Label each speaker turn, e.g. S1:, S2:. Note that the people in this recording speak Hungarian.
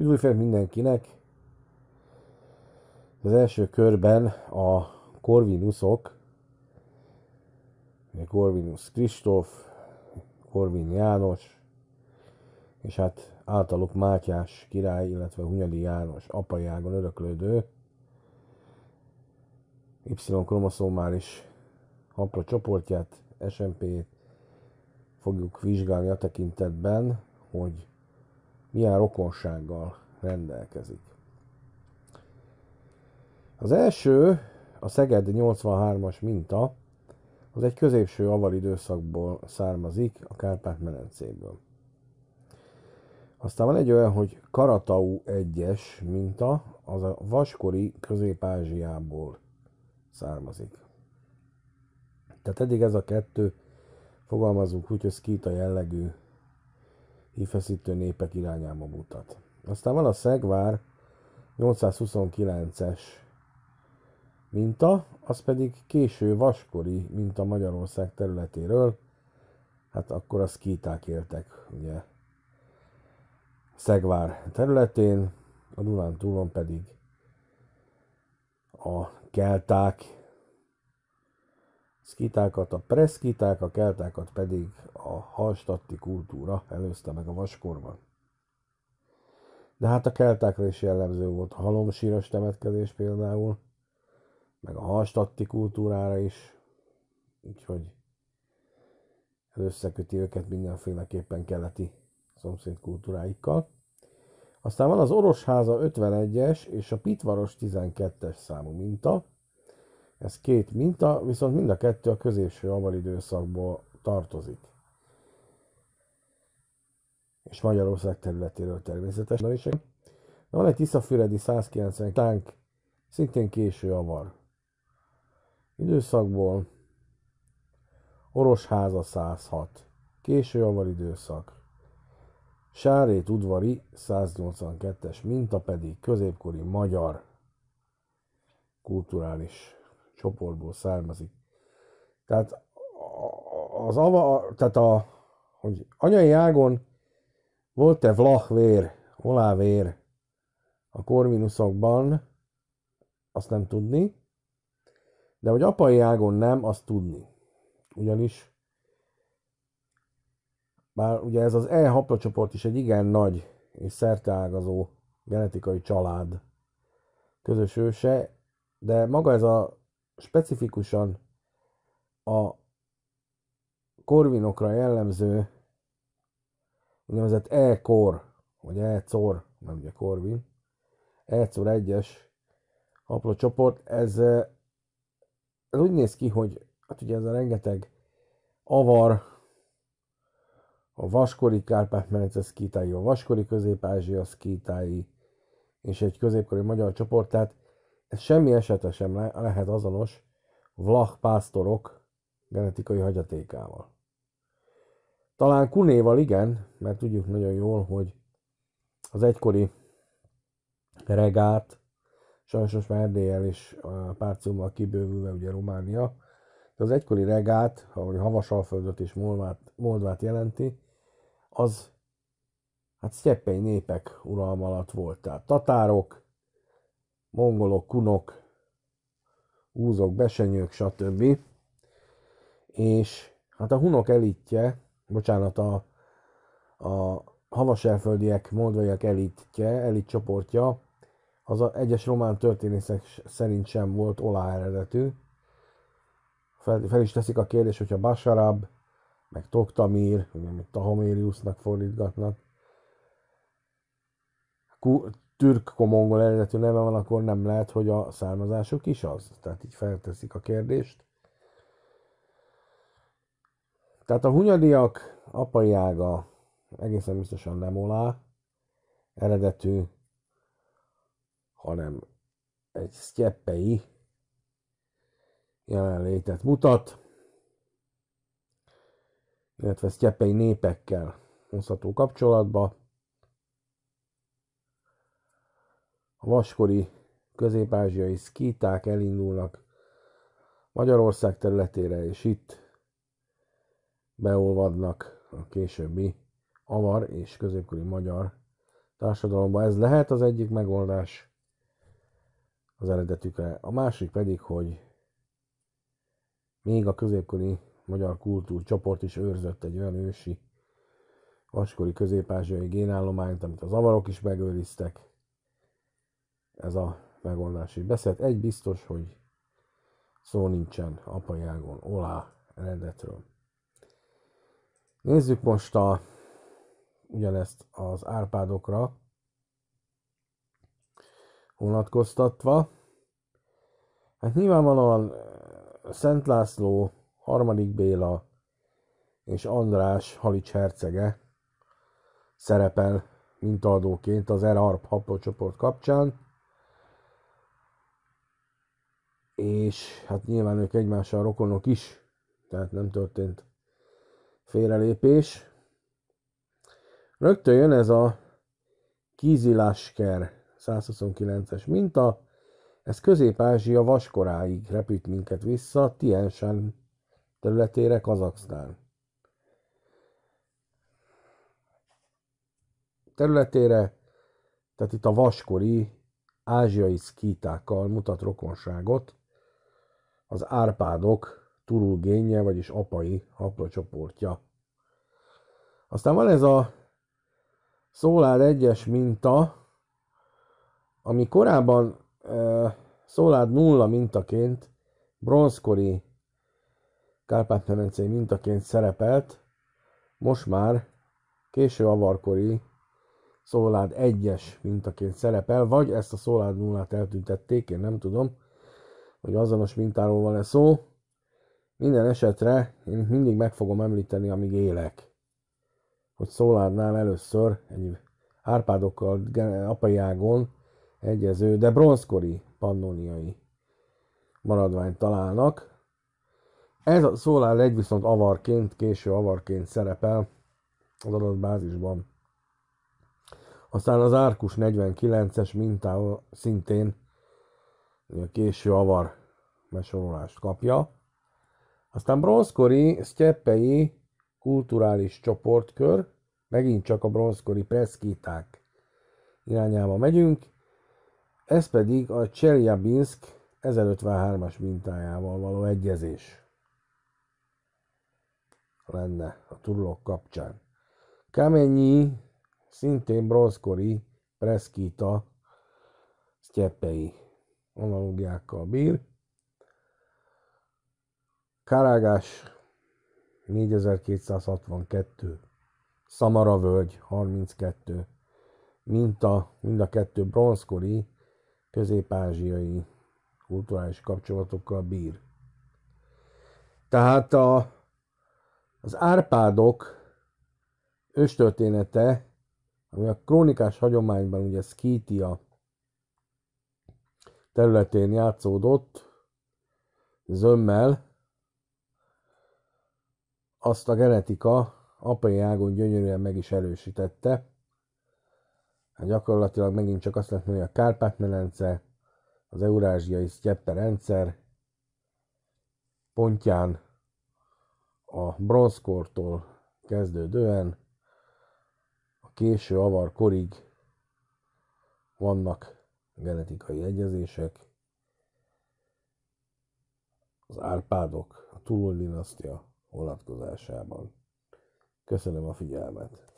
S1: Üdvözlök mindenkinek! Az első körben a Corvinusok, Corvinus Kristóf, Corvin János, és hát általuk Mátyás király, illetve Hunyadi János apajágon öröklődő Y-kromoszómális apra csoportját, SMP-t fogjuk vizsgálni a tekintetben, hogy milyen rokonsággal rendelkezik. Az első, a Szeged 83-as minta, az egy középső avar időszakból származik, a Kárpát-medencéből. Aztán van egy olyan, hogy Karatau 1-es minta, az a vaskori Közép-Ázsiából származik. Tehát eddig ez a kettő, fogalmazunk úgy, hogy szkíta jellegű hífeszítő népek irányába mutat. Aztán van a Szegvár 829-es minta, az pedig késő vaskori minta Magyarország területéről, hát akkor a szkíták éltek, ugye, Szegvár területén, a Dunán túlon pedig a kelták, Szkitákat a preszkiták, a keltákat pedig a halstatti kultúra előzte meg a vaskorban. De hát a keltákra is jellemző volt a halomsíros temetkezés például, meg a halstatti kultúrára is, úgyhogy ez összeköti őket mindenféleképpen keleti szomszéd kultúráikkal. Aztán van az Orosháza 51-es és a Pitvaros 12-es számú minta, ez két minta, viszont mind a kettő a középső időszakból tartozik. És Magyarország területéről természetesen is. Na, van egy Tiszafüredi 190 tánk, szintén késő avar. Időszakból Orosháza 106, késő avar időszak. Sárét udvari 182-es minta pedig középkori magyar kulturális csoportból származik. Tehát az ava, tehát a, hogy anyai ágon volt-e vlachvér, olávér a korvinuszokban, azt nem tudni, de hogy apai ágon nem, azt tudni. Ugyanis, bár ugye ez az E haplocsoport is egy igen nagy és szerteágazó genetikai család közös őse, de maga ez a specifikusan a korvinokra jellemző úgynevezett E-kor, vagy E-cor, nem ugye korvin, E-cor 1-es apró csoport, ez, eh, ez úgy néz ki, hogy hát ugye ez a rengeteg avar, a vaskori Kárpát-medence szkítái, a vaskori közép-ázsia szkítái, és egy középkori magyar csoport, tehát ez semmi esetre sem le- lehet azonos vlah pásztorok genetikai hagyatékával. Talán Kunéval igen, mert tudjuk nagyon jól, hogy az egykori regát, sajnos most már Erdélyel és Párciummal kibővülve, ugye Románia, de az egykori regát, ahogy Havasalföldöt és Moldvát, Moldvát jelenti, az hát sztyeppei népek uralma alatt volt. Tehát tatárok, mongolok, kunok, úzok, besenyők, stb. És hát a hunok elitje, bocsánat, a, a havaselföldiek, moldvaiak elitje, elit csoportja, az a egyes román történészek szerint sem volt olá eredetű. Fel, fel is teszik a kérdés, hogyha Basarab, meg Toktamir, ugye, mint Tahomériusnak fordítgatnak, türk-komongol eredetű neve van, akkor nem lehet, hogy a származásuk is az. Tehát így felteszik a kérdést. Tehát a hunyadiak apai ága egészen biztosan nem olá eredetű, hanem egy sztyeppei jelenlétet mutat, illetve sztyeppei népekkel hozható kapcsolatba. A vaskori közép-ázsiai szkíták elindulnak Magyarország területére, és itt beolvadnak a későbbi avar és középkori magyar társadalomba. Ez lehet az egyik megoldás az eredetükre. A másik pedig, hogy még a középkori magyar kultúrcsoport is őrzött egy olyan ősi vaskori közép-ázsiai génállományt, amit az avarok is megőriztek, ez a megoldás is beszélt. Egy biztos, hogy szó nincsen apajágon, olá eredetről. Nézzük most a, ugyanezt az Árpádokra vonatkoztatva. Hát nyilvánvalóan eh, Szent László, harmadik Béla és András Halics hercege szerepel mintadóként az Erharp haplócsoport kapcsán. és hát nyilván ők egymással rokonok is, tehát nem történt félrelépés. Rögtön jön ez a kizilasker 129-es minta, ez Közép-Ázsia vaskoráig repít minket vissza, Tien területére, Kazaksztán. Területére, tehát itt a vaskori ázsiai szkítákkal mutat rokonságot, az Árpádok turulgénje, vagyis apai haplocsoportja. Aztán van ez a Szolár egyes minta, ami korábban e, Szolár nulla mintaként, bronzkori Kárpát-medencei mintaként szerepelt, most már késő avarkori Szólád egyes mintaként szerepel, vagy ezt a Szólád nullát eltüntették, én nem tudom hogy azonos mintáról van-e szó. Minden esetre én mindig meg fogom említeni, amíg élek, hogy szólárnál először egy Árpádokkal apai ágon egyező, de bronzkori pannoniai maradványt találnak. Ez a szólár egy viszont avarként, késő avarként szerepel az adatbázisban. Aztán az Árkus 49-es mintával szintén a késő avar besorolást kapja. Aztán bronzkori sztyeppei kulturális csoportkör, megint csak a bronzkori preszkíták irányába megyünk, ez pedig a Cseljabinsk 1053-as mintájával való egyezés lenne a turulok kapcsán. Kamennyi, szintén bronzkori preszkíta sztyeppei analógiákkal bír. Karágás 4262, völgy 32, minta, mind a kettő bronzkori közép-ázsiai kulturális kapcsolatokkal bír. Tehát a, az Árpádok őstörténete, ami a krónikás hagyományban ugye Szkítia területén játszódott zömmel, azt a genetika apai ágon gyönyörűen meg is erősítette. Hát gyakorlatilag megint csak azt lehet mondani, a kárpát medence az eurázsiai sztyeppe rendszer pontján a bronzkortól kezdődően a késő avar korig vannak genetikai egyezések, az Árpádok, a Tulul dinasztia vonatkozásában. Köszönöm a figyelmet!